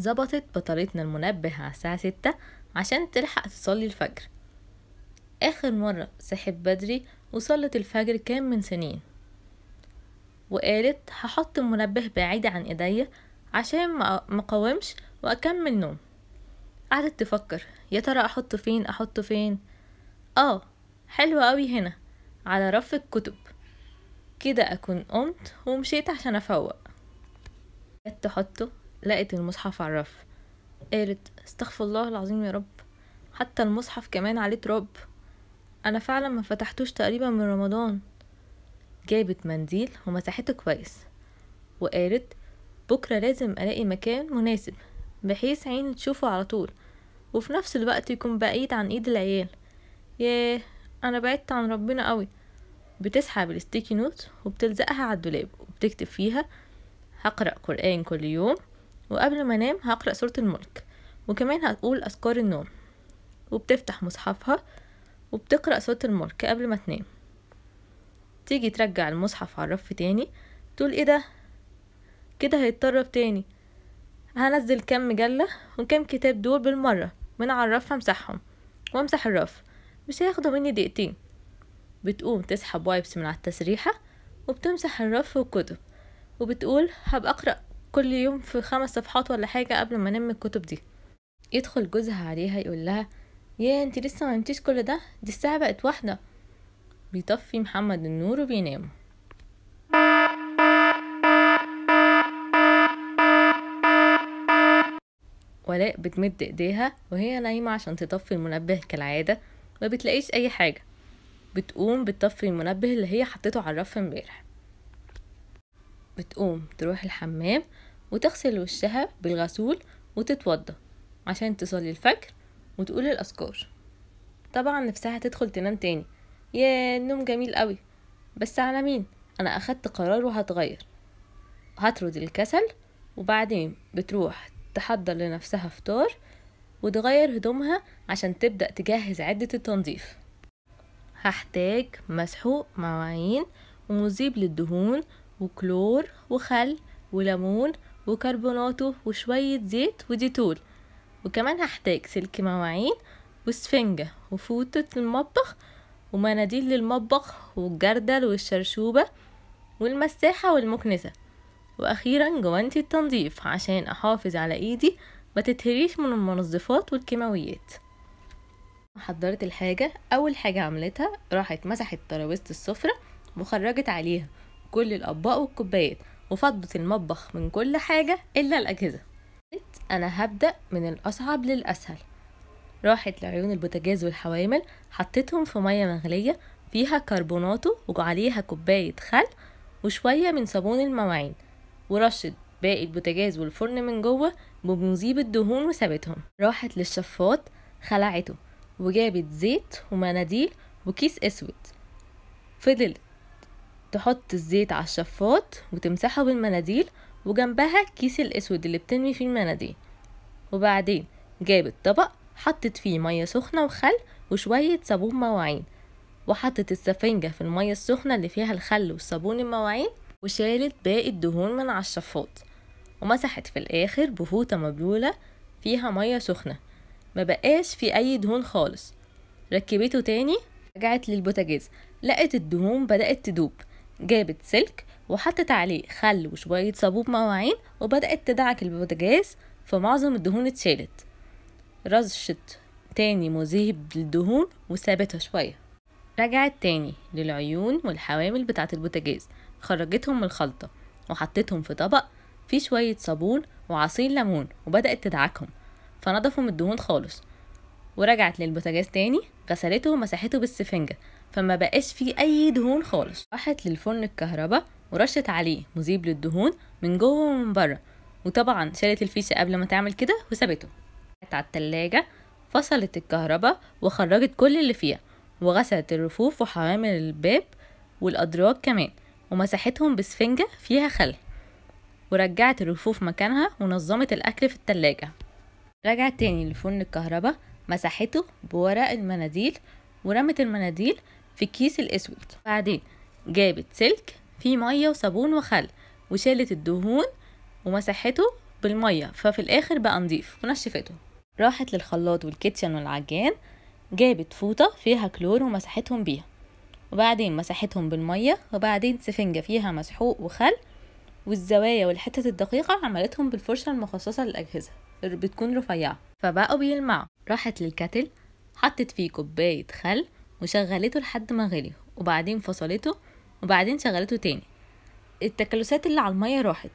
ظبطت بطاريتنا المنبه على الساعة ستة عشان تلحق تصلي الفجر آخر مرة صحت بدري وصلت الفجر كان من سنين وقالت هحط المنبه بعيد عن ايديا عشان مقاومش واكمل نوم قعدت تفكر يا ترى احطه فين احطه فين اه حلو قوي هنا على رف الكتب كده اكون قمت ومشيت عشان افوق تحطه لقت المصحف على الرف قالت استغفر الله العظيم يا رب حتى المصحف كمان عليه تراب انا فعلا ما فتحتوش تقريبا من رمضان جابت منديل ومسحته كويس وقالت بكرة لازم ألاقي مكان مناسب بحيث عين تشوفه على طول وفي نفس الوقت يكون بعيد عن ايد العيال ياه انا بعدت عن ربنا قوي بتسحب الستيكي نوت وبتلزقها على الدولاب وبتكتب فيها هقرأ قرآن كل يوم وقبل ما انام هقرأ سورة الملك وكمان هتقول أذكار النوم وبتفتح مصحفها وبتقرأ سورة الملك قبل ما تنام تيجي ترجع المصحف على الرف تاني تقول ايه ده كده هيتطرب تاني هنزل كام مجلة وكام كتاب دول بالمرة من على الرف همسحهم وامسح الرف مش هياخدوا مني دقيقتين بتقوم تسحب وايبس من على التسريحة وبتمسح الرف والكتب وبتقول هبقى أقرأ كل يوم في خمس صفحات ولا حاجة قبل ما انام الكتب دي يدخل جوزها عليها يقول لها يا انت لسه ما نمتيش كل ده دي الساعة بقت واحدة بيطفي محمد النور وبينام ولاء بتمد ايديها وهي نايمة عشان تطفي المنبه كالعادة ما بتلاقيش اي حاجة بتقوم بتطفي المنبه اللي هي حطيته على الرف امبارح بتقوم تروح الحمام وتغسل وشها بالغسول وتتوضى عشان تصلي الفجر وتقول الأذكار طبعا نفسها تدخل تنام تاني يا النوم جميل قوي بس على مين أنا أخدت قرار وهتغير هترد الكسل وبعدين بتروح تحضر لنفسها فطار وتغير هدومها عشان تبدأ تجهز عدة التنظيف هحتاج مسحوق مواعين ومذيب للدهون وكلور وخل وليمون وكربوناته وشوية زيت وديتول وكمان هحتاج سلك مواعين وسفنجة وفوطة المطبخ ومناديل للمطبخ والجردل والشرشوبة والمساحة والمكنسة وأخيرا جوانتي التنظيف عشان أحافظ على إيدي ما تتهريش من المنظفات والكيماويات حضرت الحاجة أول حاجة عملتها راحت مسحت ترابيزة السفرة وخرجت عليها كل الأطباق والكوبايات وفضت المطبخ من كل حاجة إلا الأجهزة أنا هبدأ من الأصعب للأسهل راحت لعيون البوتاجاز والحوامل حطيتهم في مية مغلية فيها كربوناتو وعليها كوباية خل وشوية من صابون المواعين ورشت باقي البوتاجاز والفرن من جوه بمذيب الدهون وسابتهم راحت للشفاط خلعته وجابت زيت ومناديل وكيس اسود فضلت تحط الزيت على الشفاط وتمسحه بالمناديل وجنبها كيس الاسود اللي بتنمي فيه المناديل وبعدين جابت طبق حطت فيه ميه سخنه وخل وشويه صابون مواعين وحطت السفنجة في المية السخنة اللي فيها الخل والصابون المواعين وشالت باقي الدهون من على الشفاط ومسحت في الآخر بفوطة مبلولة فيها مية سخنة مبقاش في أي دهون خالص ركبته تاني رجعت للبوتاجاز لقت الدهون بدأت تدوب جابت سلك وحطت عليه خل وشوية صابون مواعين وبدأت تدعك البوتجاز فمعظم الدهون اتشالت رشت تاني مذهب للدهون وسابتها شوية رجعت تاني للعيون والحوامل بتاعة البوتجاز خرجتهم من الخلطة وحطتهم في طبق فيه شوية صابون وعصير ليمون وبدأت تدعكهم فنضفوا من الدهون خالص ورجعت للبوتجاز تاني غسلته ومسحته بالسفنجة فما بقاش فيه أي دهون خالص راحت للفرن الكهرباء ورشت عليه مذيب للدهون من جوه ومن بره وطبعا شالت الفيشة قبل ما تعمل كده وسابته على التلاجة فصلت الكهرباء وخرجت كل اللي فيها وغسلت الرفوف وحوامل الباب والأدراج كمان ومسحتهم بسفنجة فيها خل ورجعت الرفوف مكانها ونظمت الأكل في التلاجة رجعت تاني لفرن الكهرباء مسحته بورق المناديل ورمت المناديل في الكيس الأسود بعدين جابت سلك فيه مية وصابون وخل وشالت الدهون ومسحته بالمية ففي الآخر بقى نضيف ونشفته راحت للخلاط والكيتشن والعجان جابت فوطة فيها كلور ومسحتهم بيها وبعدين مسحتهم بالمية وبعدين سفنجة فيها مسحوق وخل والزوايا والحتت الدقيقة عملتهم بالفرشة المخصصة للأجهزة بتكون رفيعة فبقوا بيلمعوا راحت للكتل حطت فيه كوباية خل وشغلته لحد ما غلي وبعدين فصلته وبعدين شغلته تاني التكلسات اللي على المية راحت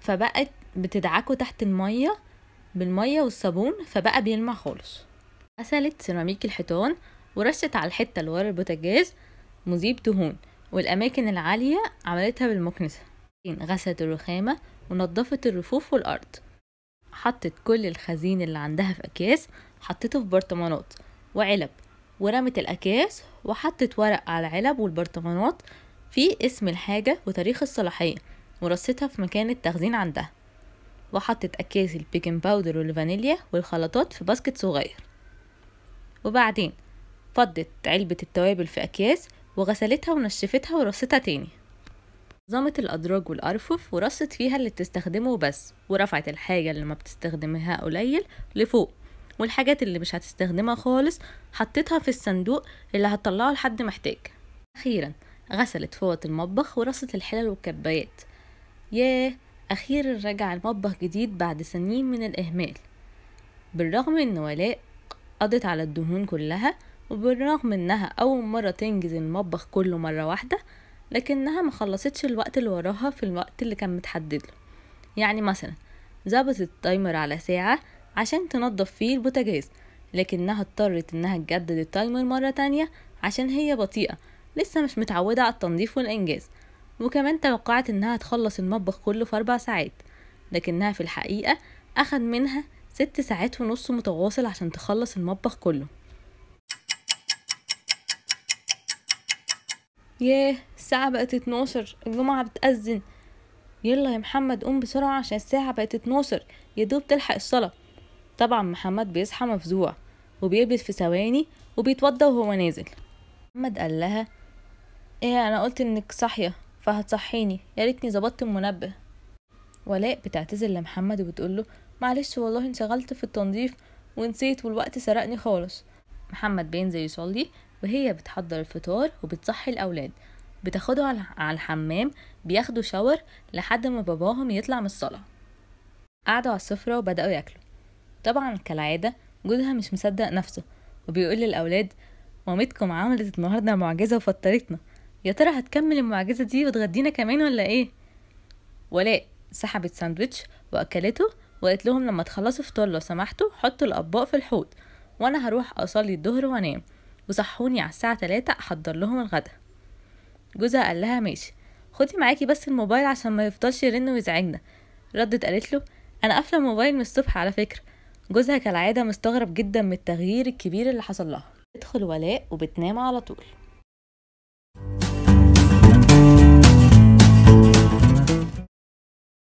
فبقت بتدعكه تحت المية بالمية والصابون فبقى بيلمع خالص غسلت سيراميك الحيطان ورشت على الحتة اللي ورا البوتاجاز مذيب دهون والأماكن العالية عملتها بالمكنسة غسلت الرخامة ونضفت الرفوف والأرض حطت كل الخزين اللي عندها في أكياس حطيته في برطمانات وعلب ورمت الأكياس وحطت ورق على العلب والبرطمانات فيه اسم الحاجة وتاريخ الصلاحية ورصتها في مكان التخزين عندها وحطت أكياس البيكنج باودر والفانيليا والخلطات في باسكت صغير وبعدين فضت علبة التوابل في أكياس وغسلتها ونشفتها ورصتها تاني ضمت الأدراج والأرفف ورصت فيها اللي بتستخدمه بس ورفعت الحاجة اللي ما بتستخدمها قليل لفوق والحاجات اللي مش هتستخدمها خالص حطيتها في الصندوق اللي هتطلعه لحد محتاج أخيرا غسلت فوط المطبخ ورصت الحلل والكبايات ياه أخيرا رجع المطبخ جديد بعد سنين من الإهمال بالرغم إن ولاء قضت على الدهون كلها وبالرغم إنها أول مرة تنجز المطبخ كله مرة واحدة لكنها ما خلصتش الوقت اللي وراها في الوقت اللي كان متحدد له يعني مثلا ظبطت التايمر على ساعة عشان تنظف فيه البوتاجاز لكنها اضطرت انها تجدد التايمر مرة تانية عشان هي بطيئة لسه مش متعودة على التنظيف والإنجاز وكمان توقعت انها تخلص المطبخ كله في أربع ساعات لكنها في الحقيقة أخد منها ست ساعات ونص متواصل عشان تخلص المطبخ كله ياه الساعة بقت اتناشر الجمعة بتأذن يلا يا محمد قوم بسرعة عشان الساعة بقت اتناشر يا دوب تلحق الصلاة طبعا محمد بيصحى مفزوع وبيلبس في ثواني وبيتوضى وهو نازل محمد قال لها ايه انا قلت انك صاحية فهتصحيني يا ريتني ظبطت المنبه ولاء بتعتذر لمحمد وبتقول له معلش والله انشغلت في التنظيف ونسيت والوقت سرقني خالص محمد بينزل يصلي وهي بتحضر الفطار وبتصحي الأولاد بتاخده على الحمام بياخدوا شاور لحد ما باباهم يطلع من الصلاة قعدوا على السفرة وبدأوا ياكلوا طبعا كالعادة جوزها مش مصدق نفسه وبيقول للأولاد مامتكم عملت النهاردة معجزة وفطرتنا يا ترى هتكمل المعجزة دي وتغدينا كمان ولا ايه؟ ولاء سحبت ساندويتش وأكلته وقالت لهم لما تخلصوا فطار لو سمحتوا حطوا الأطباق في الحوض وأنا هروح أصلي الظهر وأنام وصحوني على الساعة تلاتة أحضر لهم الغدا جوزها قال لها ماشي خدي معاكي بس الموبايل عشان ما يفضلش يرن ويزعجنا ردت قالت له أنا قافلة الموبايل من الصبح على فكرة جوزها كالعادة مستغرب جدا من التغيير الكبير اللي حصل لها تدخل ولاء وبتنام على طول